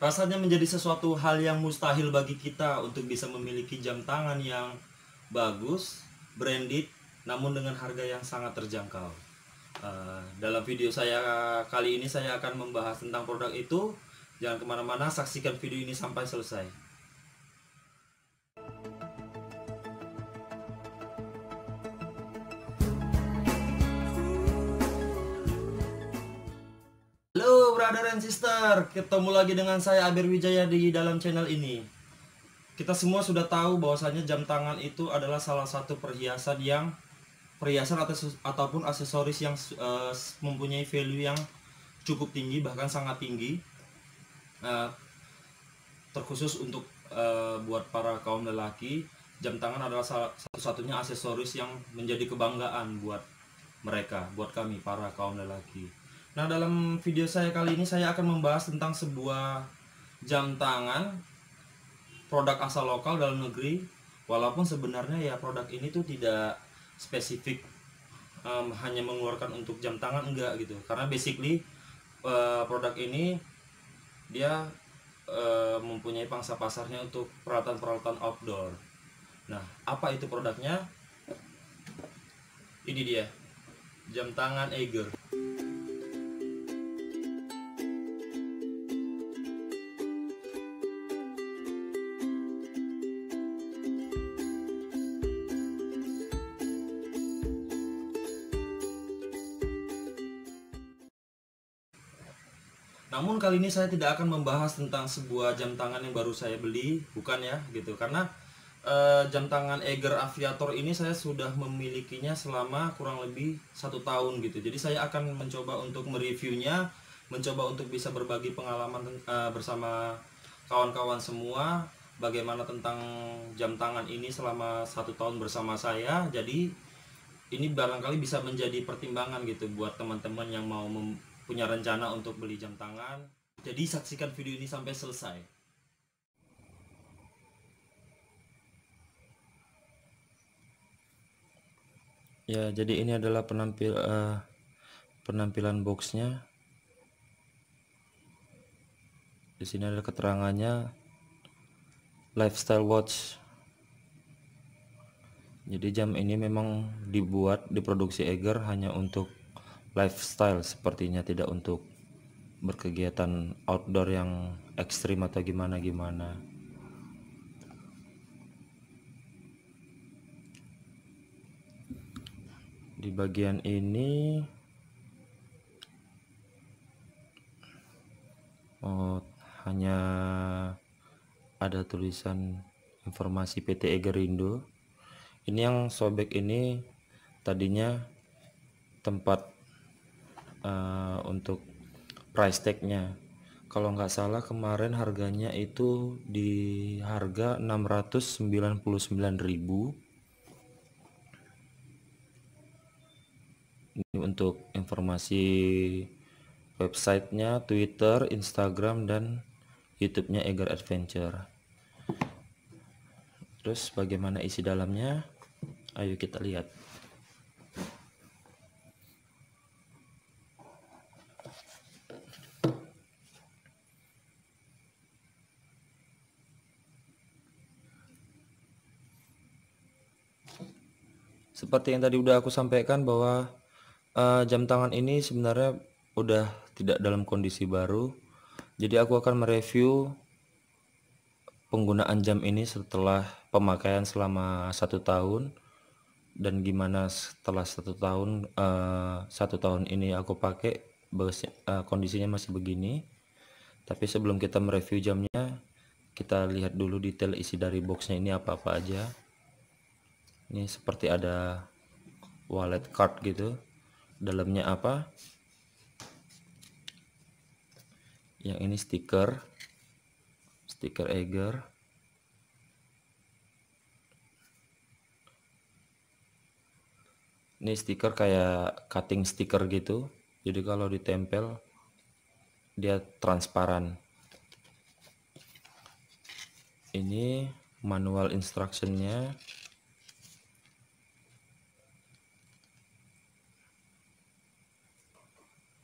Rasanya menjadi sesuatu hal yang mustahil bagi kita untuk bisa memiliki jam tangan yang bagus, branded, namun dengan harga yang sangat terjangkau. Uh, dalam video saya kali ini saya akan membahas tentang produk itu. Jangan kemana-mana, saksikan video ini sampai selesai. brother and sister, ketemu lagi dengan saya Abir Wijaya di dalam channel ini. Kita semua sudah tahu bahwasanya jam tangan itu adalah salah satu perhiasan yang perhiasan atau ataupun aksesoris yang uh, mempunyai value yang cukup tinggi bahkan sangat tinggi. Uh, terkhusus untuk uh, buat para kaum lelaki, jam tangan adalah satu-satunya aksesoris yang menjadi kebanggaan buat mereka, buat kami para kaum lelaki Nah, dalam video saya kali ini saya akan membahas tentang sebuah jam tangan produk asal lokal dalam negeri walaupun sebenarnya ya produk ini tuh tidak spesifik um, hanya mengeluarkan untuk jam tangan enggak gitu karena basically uh, produk ini dia uh, mempunyai pangsa pasarnya untuk peralatan-peralatan outdoor nah apa itu produknya ini dia jam tangan Eiger Namun kali ini saya tidak akan membahas tentang sebuah jam tangan yang baru saya beli, bukan ya gitu. Karena e, jam tangan Eger Aviator ini saya sudah memilikinya selama kurang lebih satu tahun gitu. Jadi saya akan mencoba untuk mereviewnya, mencoba untuk bisa berbagi pengalaman e, bersama kawan-kawan semua bagaimana tentang jam tangan ini selama satu tahun bersama saya. Jadi ini barangkali bisa menjadi pertimbangan gitu buat teman-teman yang mau punya rencana untuk beli jam tangan. Jadi saksikan video ini sampai selesai. Ya, jadi ini adalah penampil uh, penampilan boxnya. Di sini ada keterangannya lifestyle watch. Jadi jam ini memang dibuat diproduksi Eger hanya untuk lifestyle sepertinya tidak untuk berkegiatan outdoor yang ekstrim atau gimana gimana di bagian ini oh, hanya ada tulisan informasi PT Egerindo ini yang sobek ini tadinya tempat uh, untuk price tagnya kalau nggak salah kemarin harganya itu di harga 699.000 ini untuk informasi websitenya Twitter Instagram dan YouTube-nya Egar Adventure terus bagaimana isi dalamnya ayo kita lihat Seperti yang tadi udah aku sampaikan bahwa uh, jam tangan ini sebenarnya udah tidak dalam kondisi baru. Jadi aku akan mereview penggunaan jam ini setelah pemakaian selama satu tahun dan gimana setelah satu tahun uh, satu tahun ini aku pakai uh, kondisinya masih begini tapi sebelum kita mereview jamnya kita lihat dulu detail isi dari boxnya ini apa-apa aja ini seperti ada wallet card gitu dalamnya apa yang ini stiker stiker Eiger ini stiker kayak cutting stiker gitu jadi kalau ditempel dia transparan ini manual instructionnya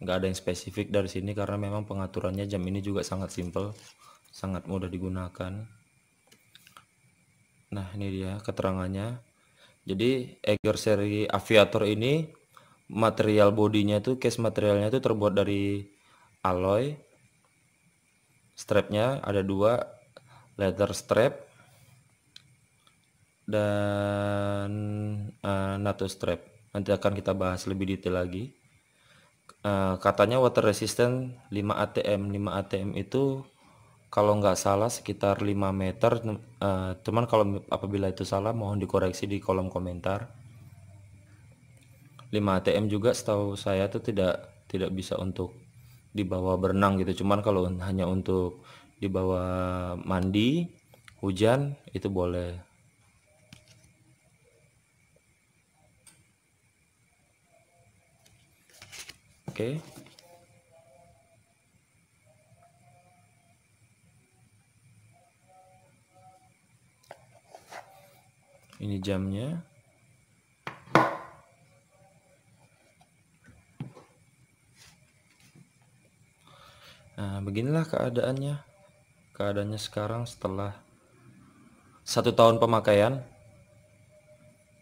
nggak ada yang spesifik dari sini karena memang pengaturannya jam ini juga sangat simple sangat mudah digunakan nah ini dia keterangannya jadi Eger seri aviator ini material bodinya itu case materialnya itu terbuat dari alloy strapnya ada dua leather strap dan uh, NATO strap. Nanti akan kita bahas lebih detail lagi. Eh, katanya water resistant 5 ATM 5 ATM itu kalau nggak salah sekitar 5 meter uh, cuman kalau apabila itu salah mohon dikoreksi di kolom komentar 5 ATM juga setahu saya itu tidak tidak bisa untuk dibawa berenang gitu cuman kalau hanya untuk dibawa mandi hujan itu boleh okay. ini jamnya nah beginilah keadaannya keadaannya sekarang setelah satu tahun pemakaian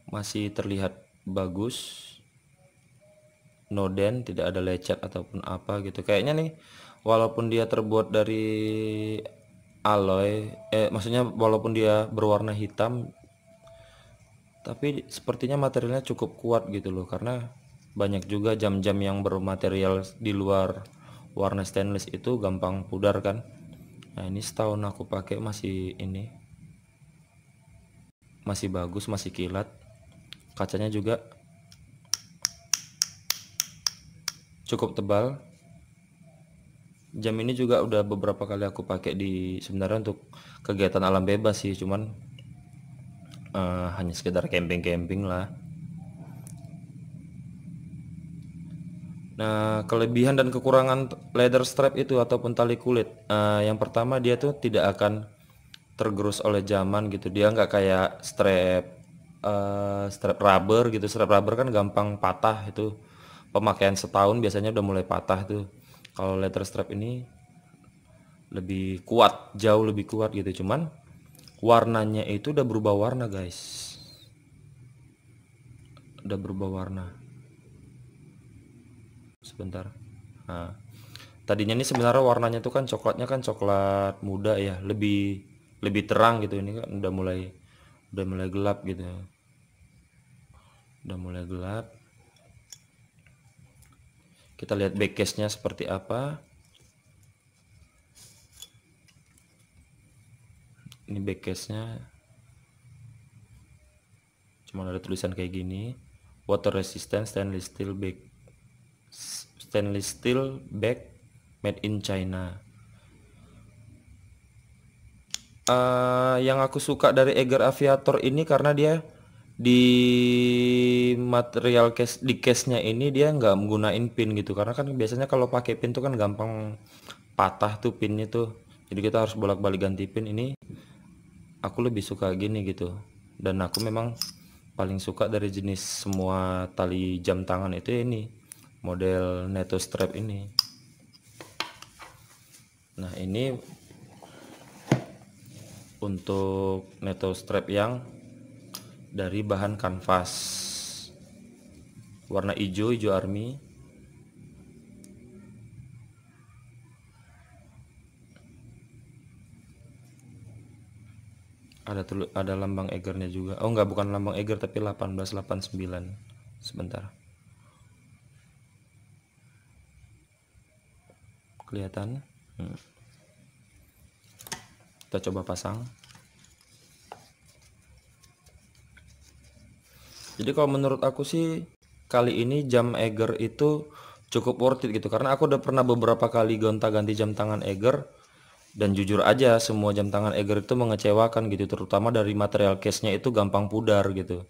masih terlihat bagus noden tidak ada lecet ataupun apa gitu. Kayaknya nih walaupun dia terbuat dari alloy, eh maksudnya walaupun dia berwarna hitam tapi sepertinya materialnya cukup kuat gitu loh karena banyak juga jam-jam yang bermaterial di luar warna stainless itu gampang pudar kan. Nah, ini setahun aku pakai masih ini masih bagus, masih kilat. Kacanya juga cukup tebal jam ini juga udah beberapa kali aku pakai di sebenarnya untuk kegiatan alam bebas sih cuman uh, hanya sekedar camping-camping lah Nah, kelebihan dan kekurangan leather strap itu ataupun tali kulit. Uh, yang pertama dia tuh tidak akan tergerus oleh zaman gitu. Dia nggak kayak strap uh, strap rubber gitu. Strap rubber kan gampang patah itu pemakaian setahun biasanya udah mulai patah tuh. Kalau leather strap ini lebih kuat, jauh lebih kuat gitu. Cuman warnanya itu udah berubah warna, guys. Udah berubah warna. Sebentar. Nah, tadinya ini sebenarnya warnanya tuh kan coklatnya kan coklat muda ya, lebih lebih terang gitu. Ini kan udah mulai udah mulai gelap gitu. Udah mulai gelap kita lihat backcase-nya seperti apa. Ini backcase-nya. Cuma ada tulisan kayak gini. Water resistant stainless steel back stainless steel back made in China. Uh, yang aku suka dari Eger Aviator ini karena dia di material case di case-nya ini dia nggak menggunakan pin gitu karena kan biasanya kalau pakai pin tuh kan gampang patah tuh pinnya tuh jadi kita harus bolak-balik ganti pin ini aku lebih suka gini gitu dan aku memang paling suka dari jenis semua tali jam tangan itu ya ini model neto strap ini nah ini untuk neto strap yang dari bahan kanvas warna hijau hijau army ada ada lambang egernya juga. Oh nggak bukan lambang eger tapi 1889. Sebentar. Kelihatan? Hmm. Kita coba pasang. Jadi kalau menurut aku sih kali ini jam Eger itu cukup worth it gitu karena aku udah pernah beberapa kali gonta-ganti jam tangan Eger dan jujur aja semua jam tangan Eger itu mengecewakan gitu terutama dari material case-nya itu gampang pudar gitu.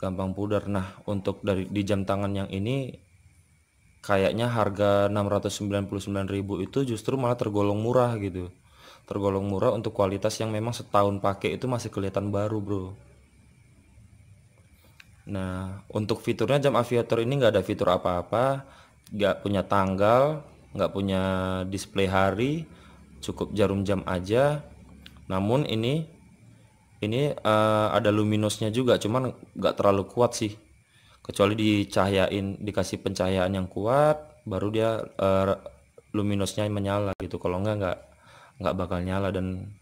Gampang pudar. Nah, untuk dari di jam tangan yang ini kayaknya harga 699.000 itu justru malah tergolong murah gitu. Tergolong murah untuk kualitas yang memang setahun pakai itu masih kelihatan baru, Bro. Nah, untuk fiturnya jam aviator ini nggak ada fitur apa-apa, nggak punya tanggal, nggak punya display hari, cukup jarum jam aja. Namun ini ini uh, ada luminosnya juga, cuman nggak terlalu kuat sih. Kecuali dicahayain, dikasih pencahayaan yang kuat, baru dia uh, eh, luminosnya menyala gitu. Kalau nggak nggak nggak bakal nyala dan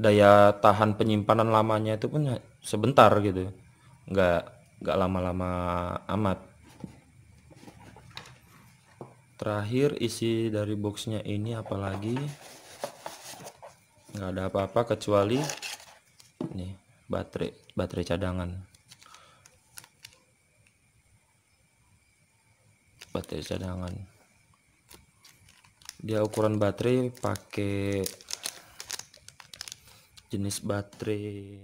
daya tahan penyimpanan lamanya itu pun ya sebentar gitu, nggak nggak lama-lama amat terakhir isi dari boxnya ini apalagi nggak ada apa-apa kecuali ini baterai baterai cadangan baterai cadangan dia ukuran baterai pakai jenis baterai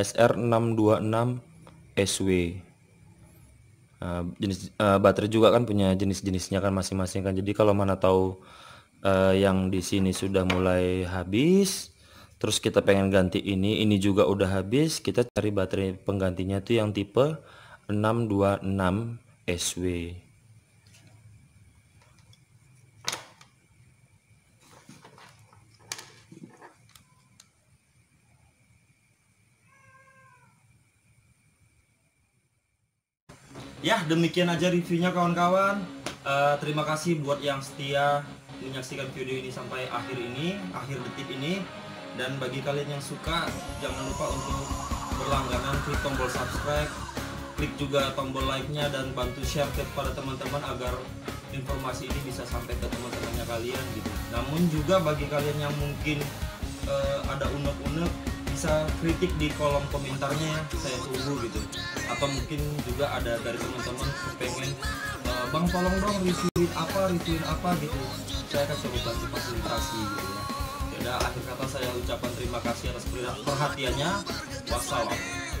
SR626 SW uh, eh, jenis uh, baterai juga kan punya jenis-jenisnya kan masing-masing kan jadi kalau mana tahu uh, yang di sini sudah mulai habis terus kita pengen ganti ini ini juga udah habis kita cari baterai penggantinya tuh yang tipe 626 SW ya demikian aja reviewnya kawan-kawan uh, terima kasih buat yang setia menyaksikan video ini sampai akhir ini akhir detik ini dan bagi kalian yang suka jangan lupa untuk berlangganan klik tombol subscribe klik juga tombol like nya dan bantu share ke para teman-teman agar informasi ini bisa sampai ke teman-temannya kalian gitu namun juga bagi kalian yang mungkin uh, ada unek-unek bisa kritik di kolom komentarnya ya. saya tunggu gitu atau mungkin juga ada dari teman-teman pengen uh, bang tolong dong review apa review apa gitu saya akan coba bantu fasilitasi gitu ya. Yaudah akhir kata saya ucapan terima kasih atas perhatiannya. Wassalam.